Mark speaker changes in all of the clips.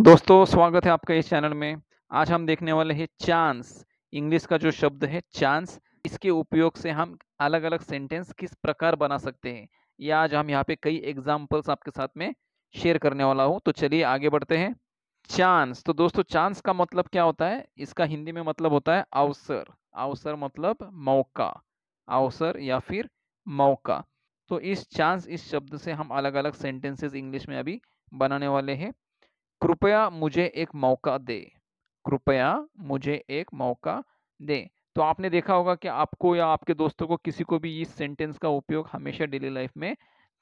Speaker 1: दोस्तों स्वागत है आपका इस चैनल में आज हम देखने वाले हैं चांस इंग्लिश का जो शब्द है चांस इसके उपयोग से हम अलग अलग सेंटेंस किस प्रकार बना सकते हैं या आज हम यहाँ पे कई एग्जाम्पल्स आपके साथ में शेयर करने वाला हूँ तो चलिए आगे बढ़ते हैं चांस तो दोस्तों चांस का मतलब क्या होता है इसका हिंदी में मतलब होता है अवसर अवसर मतलब मौका अवसर या फिर मौका तो इस चांस इस शब्द से हम अलग अलग सेंटेंसेस इंग्लिश में अभी बनाने वाले हैं कृपया मुझे एक मौका दे कृपया मुझे एक मौका दे तो आपने देखा होगा कि आपको या आपके दोस्तों को किसी को भी इस सेंटेंस का उपयोग हमेशा डेली लाइफ में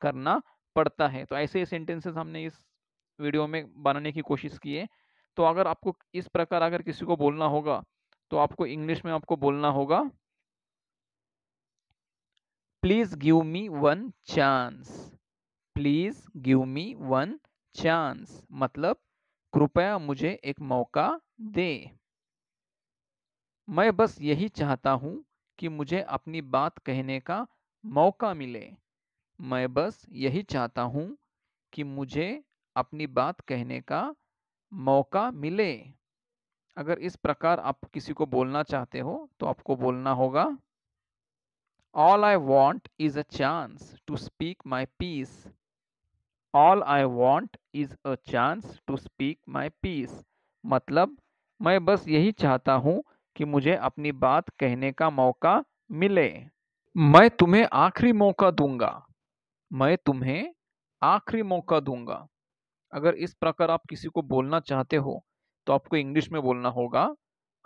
Speaker 1: करना पड़ता है तो ऐसे ही सेंटेंसेस हमने इस वीडियो में बनाने की कोशिश की है तो अगर आपको इस प्रकार अगर किसी को बोलना होगा तो आपको इंग्लिश में आपको बोलना होगा please give me one chance please give me one chance मतलब कृपया मुझे एक मौका दे मैं बस यही चाहता हूँ कि मुझे अपनी बात कहने का मौका मिले मैं बस यही चाहता हूँ कि मुझे अपनी बात कहने का मौका मिले अगर इस प्रकार आप किसी को बोलना चाहते हो तो आपको बोलना होगा all I want is a chance to speak my piece all I want is a chance to speak my piece मतलब मैं बस यही चाहता हूँ कि मुझे अपनी बात कहने का मौका मिले मैं तुम्हें आखिरी मौका दूंगा मैं तुम्हें आखिरी मौका दूंगा अगर इस प्रकार आप किसी को बोलना चाहते हो तो आपको इंग्लिश में बोलना होगा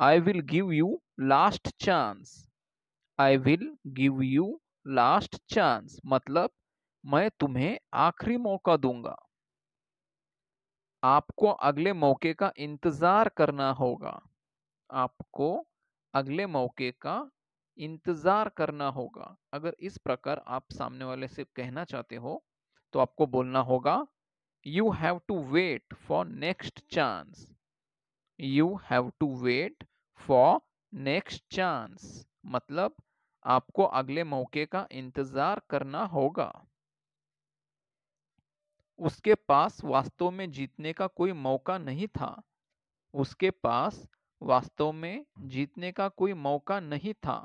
Speaker 1: I will give you last chance I will give you last chance मतलब मैं तुम्हें आखिरी मौका दूंगा आपको अगले मौके का इंतजार करना होगा आपको अगले मौके का इंतजार करना होगा अगर इस प्रकार आप सामने वाले से कहना चाहते हो तो आपको बोलना होगा you have to wait for next chance you have to wait for next chance मतलब आपको अगले मौके का इंतजार करना होगा उसके पास वास्तव में जीतने का कोई मौका नहीं था उसके पास वास्तव में जीतने का कोई मौका नहीं था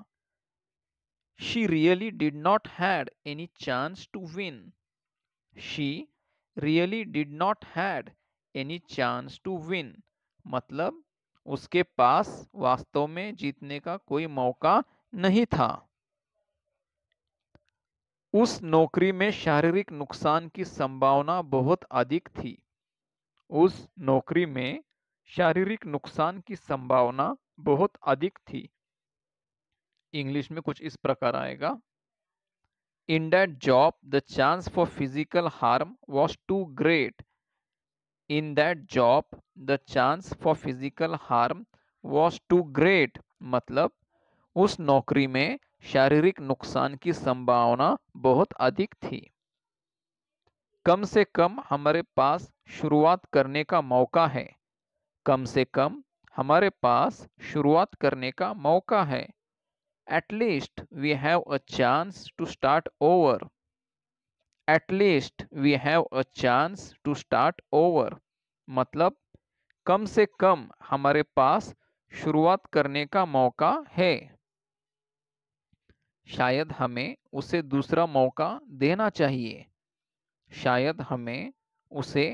Speaker 1: she really did not had any chance to win she really did not had any chance to win मतलब उसके पास वास्तव में जीतने का कोई मौका नहीं था उस नौकरी में शारीरिक नुकसान की संभावना बहुत अधिक थी उस नौकरी में शारीरिक नुकसान की संभावना बहुत अधिक थी इंग्लिश में कुछ इस प्रकार आएगा in that job the chance for physical harm was too great in that job the chance for physical harm was too great मतलब उस नौकरी में शारीरिक नुकसान की संभावना बहुत अधिक थी कम से कम हमारे पास शुरुआत करने का मौका है कम से कम हमारे पास शुरुआत करने का मौका है at least we have a chance to start over at least we have a chance to start over मतलब कम से कम हमारे पास शुरुआत करने का मौका है शायद हमें उसे दूसरा मौका देना चाहिए शायद हमें उसे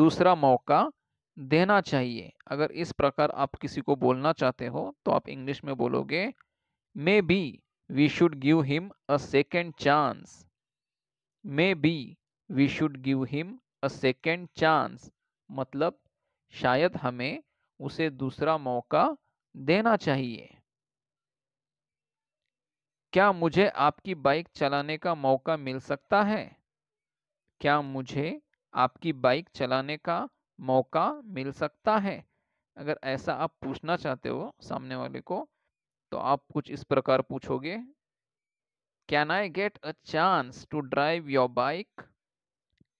Speaker 1: दूसरा मौका देना चाहिए अगर इस प्रकार आप किसी को बोलना चाहते हो तो आप इंग्लिश में बोलोगे maybe we should give him a second chance maybe we should give him a second chance मतलब शायद हमें उसे दूसरा मौका देना चाहिए क्या मुझे आपकी बाइक चलाने का मौका मिल सकता है क्या मुझे आपकी बाइक चलाने का मौका मिल सकता है अगर ऐसा आप पूछना चाहते हो सामने वाले को तो आप कुछ इस प्रकार पूछोगे can I get a chance to drive your bike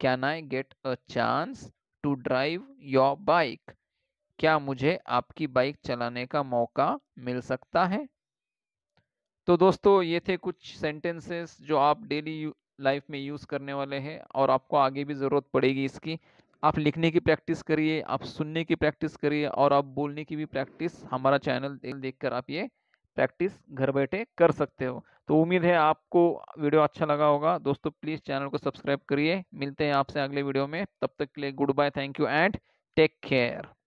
Speaker 1: can I get a chance to drive your bike क्या मुझे आपकी बाइक चलाने का मौका मिल सकता है तो दोस्तों ये थे कुछ सेंटेंसेस जो आप डेली लाइफ में यूज़ करने वाले हैं और आपको आगे भी ज़रूरत पड़ेगी इसकी आप लिखने की प्रैक्टिस करिए आप सुनने की प्रैक्टिस करिए और आप बोलने की भी प्रैक्टिस हमारा चैनल देख आप ये प्रैक्टिस घर बैठे कर सकते हो तो उम्मीद है आपको वीडियो अच्छा लगा होगा दोस्तों प्लीज़ चैनल को सब्सक्राइब करिए मिलते हैं आपसे अगले वीडियो में तब तक के लिए goodbye thank you and take care